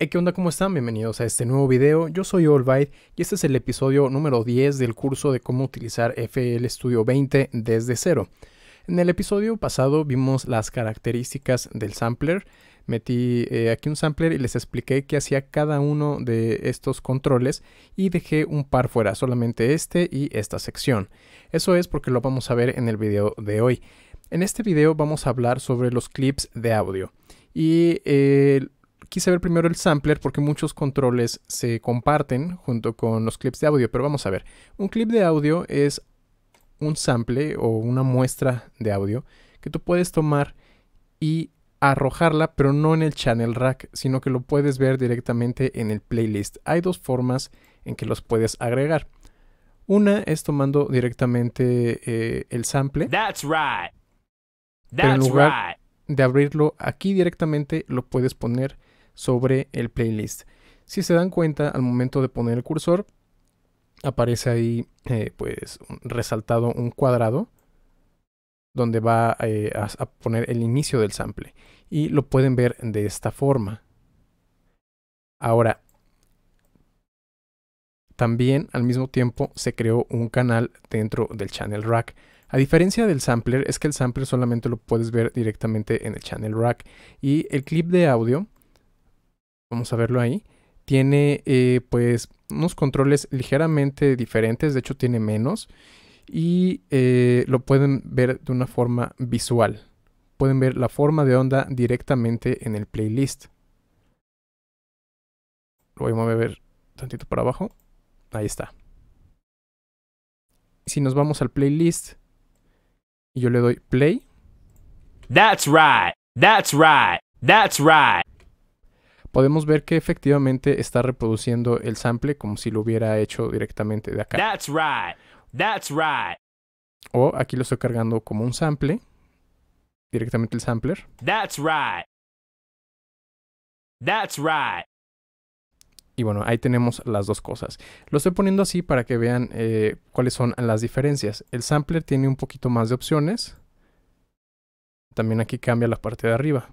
Hey, ¿qué onda? ¿Cómo están? Bienvenidos a este nuevo video. Yo soy Olvide y este es el episodio número 10 del curso de cómo utilizar FL Studio 20 desde cero. En el episodio pasado vimos las características del sampler. Metí eh, aquí un sampler y les expliqué qué hacía cada uno de estos controles y dejé un par fuera, solamente este y esta sección. Eso es porque lo vamos a ver en el video de hoy. En este video vamos a hablar sobre los clips de audio y eh, quise ver primero el sampler porque muchos controles se comparten junto con los clips de audio, pero vamos a ver. Un clip de audio es un sample o una muestra de audio que tú puedes tomar y arrojarla, pero no en el channel rack, sino que lo puedes ver directamente en el playlist. Hay dos formas en que los puedes agregar. Una es tomando directamente eh, el sample. That's right. de abrirlo aquí directamente, lo puedes poner sobre el playlist. Si se dan cuenta, al momento de poner el cursor, aparece ahí eh, pues resaltado un cuadrado donde va eh, a, a poner el inicio del sample. Y lo pueden ver de esta forma. Ahora, también al mismo tiempo se creó un canal dentro del channel rack. A diferencia del sampler, es que el sampler solamente lo puedes ver directamente en el channel rack y el clip de audio vamos a verlo ahí, tiene eh, pues unos controles ligeramente diferentes, de hecho tiene menos, y eh, lo pueden ver de una forma visual. Pueden ver la forma de onda directamente en el playlist. Lo voy a mover tantito para abajo. Ahí está. Si nos vamos al playlist y yo le doy play. That's right. That's right. That's right podemos ver que efectivamente está reproduciendo el sample como si lo hubiera hecho directamente de acá. That's right. That's right. O aquí lo estoy cargando como un sample, directamente el sampler. Y bueno, ahí tenemos las dos cosas. Lo estoy poniendo así para que vean eh, cuáles son las diferencias. El sampler tiene un poquito más de opciones. También aquí cambia la parte de arriba.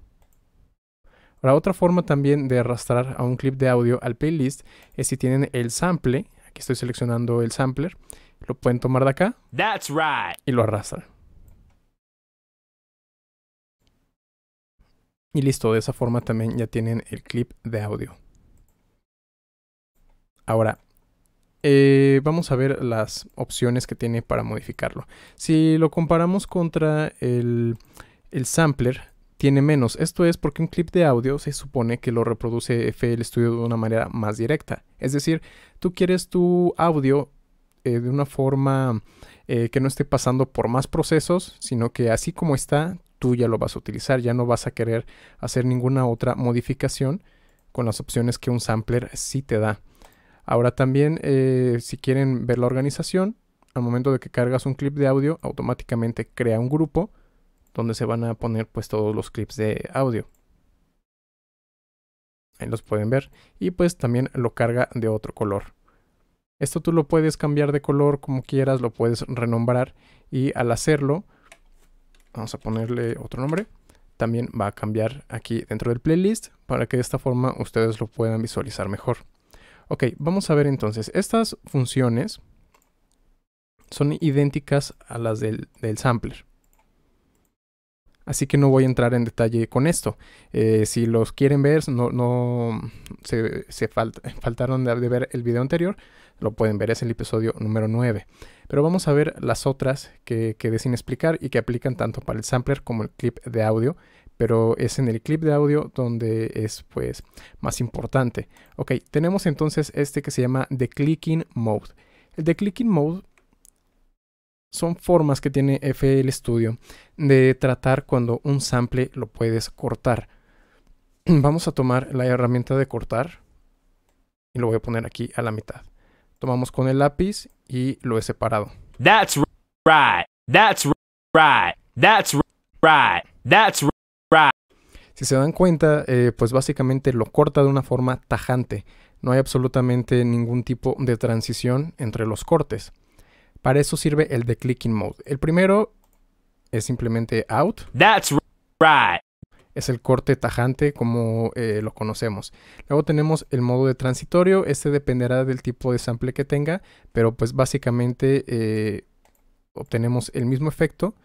Ahora, otra forma también de arrastrar a un clip de audio al playlist es si tienen el sample. Aquí estoy seleccionando el sampler. Lo pueden tomar de acá. Y lo arrastran. Y listo, de esa forma también ya tienen el clip de audio. Ahora, eh, vamos a ver las opciones que tiene para modificarlo. Si lo comparamos contra el sampler, tiene menos. Esto es porque un clip de audio se supone que lo reproduce FL Studio de una manera más directa. Es decir, tú quieres tu audio eh, de una forma eh, que no esté pasando por más procesos, sino que así como está, tú ya lo vas a utilizar, ya no vas a querer hacer ninguna otra modificación con las opciones que un sampler sí te da. Ahora también, eh, si quieren ver la organización, al momento de que cargas un clip de audio, automáticamente crea un grupo donde se van a poner pues todos los clips de audio. Ahí los pueden ver. Y pues también lo carga de otro color. Esto tú lo puedes cambiar de color como quieras, lo puedes renombrar y al hacerlo, vamos a ponerle otro nombre, también va a cambiar aquí dentro del playlist para que de esta forma ustedes lo puedan visualizar mejor. Ok, vamos a ver entonces, estas funciones son idénticas a las del, del sampler. Así que no voy a entrar en detalle con esto. Eh, si los quieren ver, no, no se, faltaron de, ver el video anterior, lo pueden ver, es el episodio número 9. Pero vamos a ver las otras que quedé sin explicar y que aplican tanto para el sampler como el clip de audio. Pero es en el clip de audio donde es pues más importante. Ok, tenemos entonces este que se llama The Clicking Mode. El The Clicking Mode son formas que tiene FL Studio de tratar cuando un sample lo puedes cortar. Vamos a tomar la herramienta de cortar y lo voy a poner aquí a la mitad. Tomamos con el lápiz y lo he separado. That's right. That's right. That's right. That's right. Si se dan cuenta, eh, pues básicamente lo corta de una forma tajante. No hay absolutamente ningún tipo de transición entre los cortes. Para eso sirve el de clicking mode. El primero es simplemente out. That's right. Es el corte tajante como eh, lo conocemos. Luego tenemos el modo de transitorio. Este dependerá del tipo de sample que tenga, pero pues básicamente eh, obtenemos el mismo efecto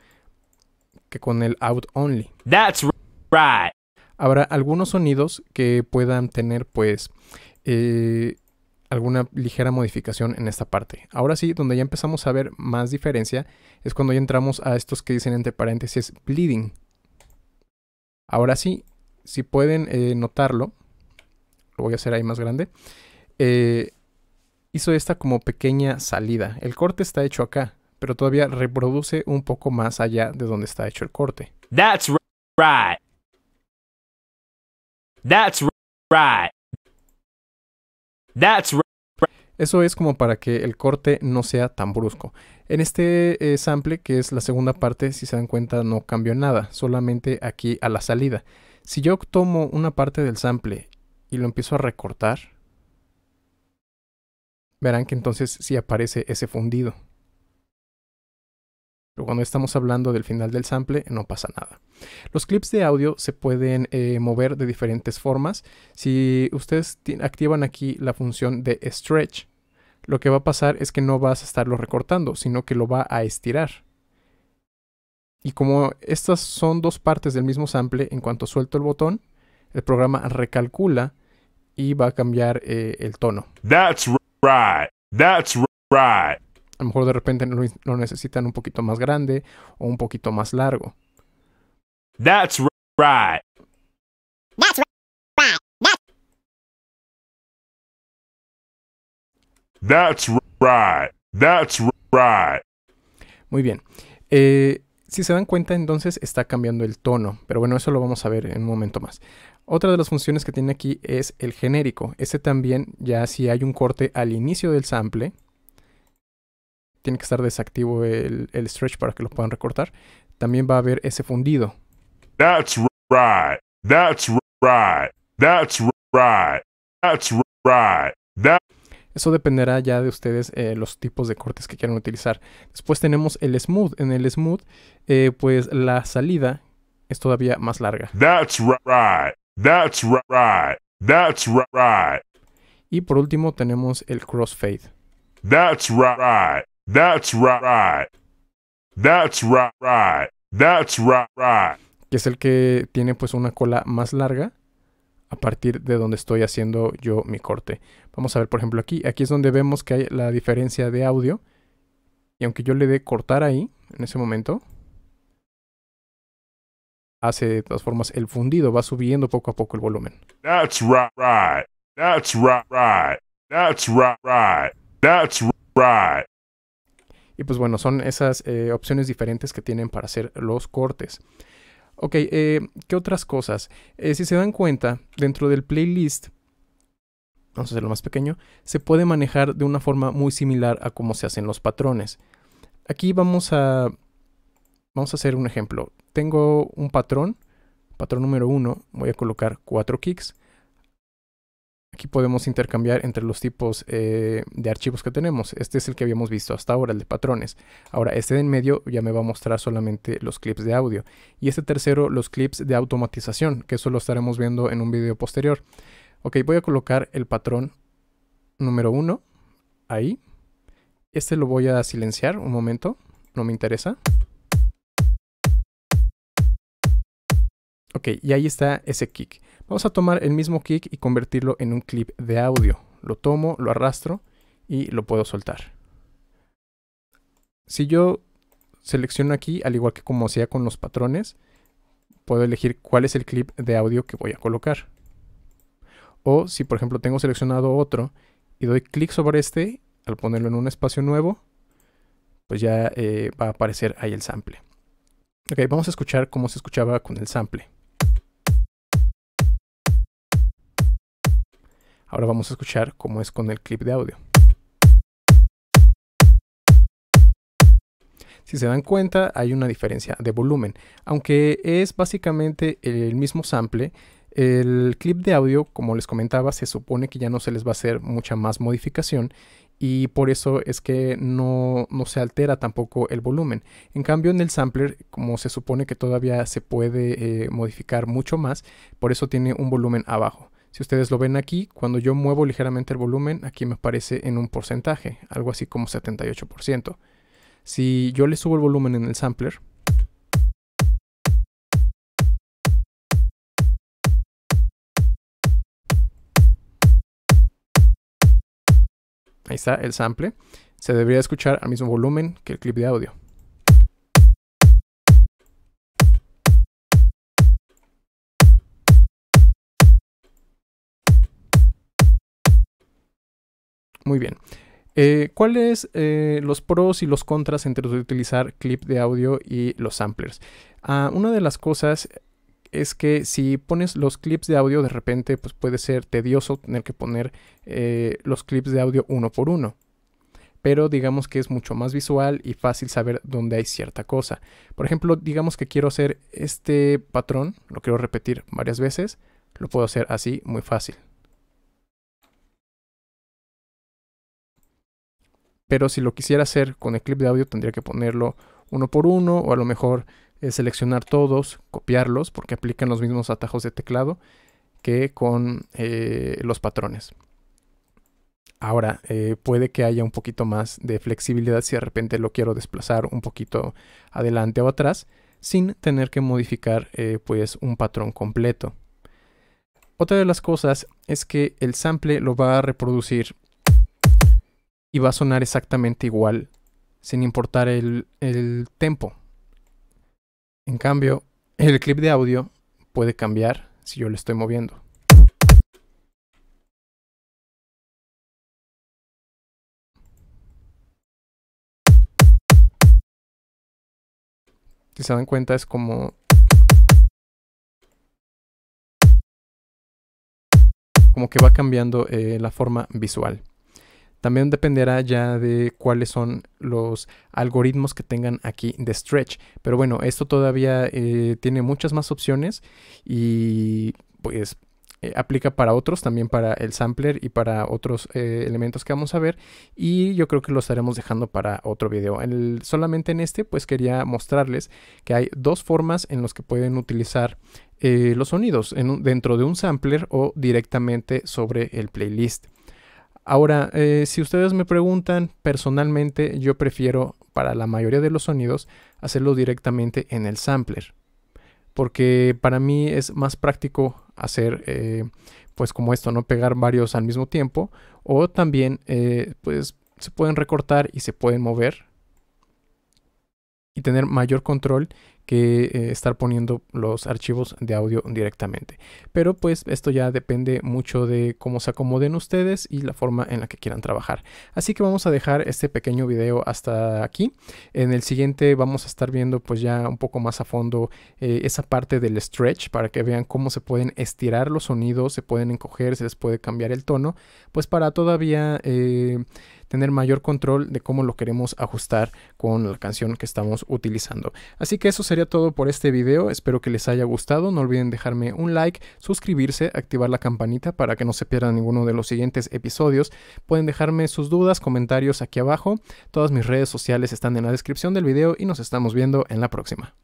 que con el out only. That's right. Habrá algunos sonidos que puedan tener pues eh, alguna ligera modificación en esta parte. Ahora sí, donde ya empezamos a ver más diferencia es cuando ya entramos a estos que dicen entre paréntesis bleeding. Ahora sí, si pueden eh, notarlo, lo voy a hacer ahí más grande, eh, hizo esta como pequeña salida. El corte está hecho acá, pero todavía reproduce un poco más allá de donde está hecho el corte. That's right. That's right. Eso es como para que el corte no sea tan brusco. En este eh, sample, que es la segunda parte, si se dan cuenta no cambió nada, solamente aquí a la salida. Si yo tomo una parte del sample y lo empiezo a recortar, verán que entonces sí aparece ese fundido. Pero cuando estamos hablando del final del sample no pasa nada. Los clips de audio se pueden eh, mover de diferentes formas. Si ustedes activan aquí la función de stretch, lo que va a pasar es que no vas a estarlo recortando, sino que lo va a estirar. Y como estas son dos partes del mismo sample, en cuanto suelto el botón, el programa recalcula y va a cambiar eh, el tono. That's right. That's right. A lo mejor de repente lo, necesitan un poquito más grande o un poquito más largo. That's That's right. Muy bien. Eh, si se dan cuenta, entonces está cambiando el tono. Pero bueno, eso lo vamos a ver en un momento más. Otra de las funciones que tiene aquí es el genérico. Este también, ya si hay un corte al inicio del sample, tiene que estar desactivo el, stretch para que lo puedan recortar, también va a haber ese fundido. eso dependerá ya de ustedes eh, los tipos de cortes que quieran utilizar. Después tenemos el smooth. En el smooth, eh, pues la salida es todavía más larga. Y por último tenemos el crossfade. That's right. That's right. That's right. That's right. Que es el que tiene pues una cola más larga a partir de donde estoy haciendo yo mi corte. Vamos a ver, por ejemplo, aquí. Aquí es donde vemos que hay la diferencia de audio. Y aunque yo le dé cortar ahí, en ese momento, hace de todas formas el fundido, va subiendo poco a poco el volumen. That's right, That's right, That's right. That's right. Y pues bueno, son esas eh, opciones diferentes que tienen para hacer los cortes. Ok, eh, ¿qué otras cosas? Eh, si se dan cuenta, dentro del playlist, vamos a hacerlo más pequeño, se puede manejar de una forma muy similar a cómo se hacen los patrones. Aquí vamos a, vamos a hacer un ejemplo. Tengo un patrón, patrón número 1, voy a colocar 4 kicks aquí podemos intercambiar entre los tipos eh, de archivos que tenemos. Este es el que habíamos visto hasta ahora, el de patrones. Ahora, este de en medio ya me va a mostrar solamente los clips de audio. Y este tercero, los clips de automatización, que eso lo estaremos viendo en un video posterior. Ok, voy a colocar el patrón número uno ahí. Este lo voy a silenciar un momento, no me interesa. Ok, y ahí está ese kick. Vamos a tomar el mismo kick y convertirlo en un clip de audio. Lo tomo, lo arrastro y lo puedo soltar. Si yo selecciono aquí, al igual que como hacía con los patrones, puedo elegir cuál es el clip de audio que voy a colocar. O si por ejemplo tengo seleccionado otro y doy clic sobre este, al ponerlo en un espacio nuevo, pues ya eh, va a aparecer ahí el sample. Ok, vamos a escuchar cómo se escuchaba con el sample. Ahora vamos a escuchar cómo es con el clip de audio. Si se dan cuenta, hay una diferencia de volumen. Aunque es básicamente el mismo sample, el clip de audio, como les comentaba, se supone que ya no se les va a hacer mucha más modificación y por eso es que no, se altera tampoco el volumen. En cambio, en el sampler, como se supone que todavía se puede eh, modificar mucho más, por eso tiene un volumen abajo. Si ustedes lo ven aquí, cuando yo muevo ligeramente el volumen, aquí me aparece en un porcentaje, algo así como 78%. Si yo le subo el volumen en el sampler, ahí está el sample, se debería escuchar al mismo volumen que el clip de audio. Muy bien. Eh, ¿Cuáles son eh, los pros y los contras entre utilizar clip de audio y los samplers? Ah, una de las cosas es que si pones los clips de audio de repente pues puede ser tedioso tener que poner eh, los clips de audio uno por uno. Pero digamos que es mucho más visual y fácil saber dónde hay cierta cosa. Por ejemplo, digamos que quiero hacer este patrón, lo quiero repetir varias veces, lo puedo hacer así muy fácil. pero si lo quisiera hacer con el clip de audio tendría que ponerlo uno por uno o a lo mejor eh, seleccionar todos, copiarlos, porque aplican los mismos atajos de teclado que con eh, los patrones. Ahora, eh, puede que haya un poquito más de flexibilidad si de repente lo quiero desplazar un poquito adelante o atrás sin tener que modificar pues un patrón completo. Otra de las cosas es que el sample lo va a reproducir y va a sonar exactamente igual sin importar el, tempo. En cambio, el clip de audio puede cambiar si yo lo estoy moviendo. Si se dan cuenta es como... Como que va cambiando eh, la forma visual. También dependerá ya de cuáles son los algoritmos que tengan aquí de stretch. Pero bueno, esto todavía eh, tiene muchas más opciones y pues eh, aplica para otros, también para el sampler y para otros eh, elementos que vamos a ver. Y yo creo que lo estaremos dejando para otro video. solamente en este pues quería mostrarles que hay dos formas en las que pueden utilizar los sonidos dentro de un sampler o directamente sobre el playlist. Ahora, eh, si ustedes me preguntan, personalmente yo prefiero para la mayoría de los sonidos hacerlo directamente en el sampler. Porque para mí es más práctico hacer eh, pues como esto, no pegar varios al mismo tiempo. O también eh, pues se pueden recortar y se pueden mover. Y tener mayor control que eh, estar poniendo los archivos de audio directamente. Pero pues esto ya depende mucho de cómo se acomoden ustedes y la forma en la que quieran trabajar. Así que vamos a dejar este pequeño video hasta aquí. En el siguiente vamos a estar viendo pues ya un poco más a fondo eh, esa parte del stretch para que vean cómo se pueden estirar los sonidos, se pueden encoger, se les puede cambiar el tono, pues para todavía... Eh, tener mayor control de cómo lo queremos ajustar con la canción que estamos utilizando. Así que eso sería todo por este video, espero que les haya gustado, no olviden dejarme un like, suscribirse, activar la campanita para que no se pierdan ninguno de los siguientes episodios, pueden dejarme sus dudas, comentarios aquí abajo, todas mis redes sociales están en la descripción del video y nos estamos viendo en la próxima.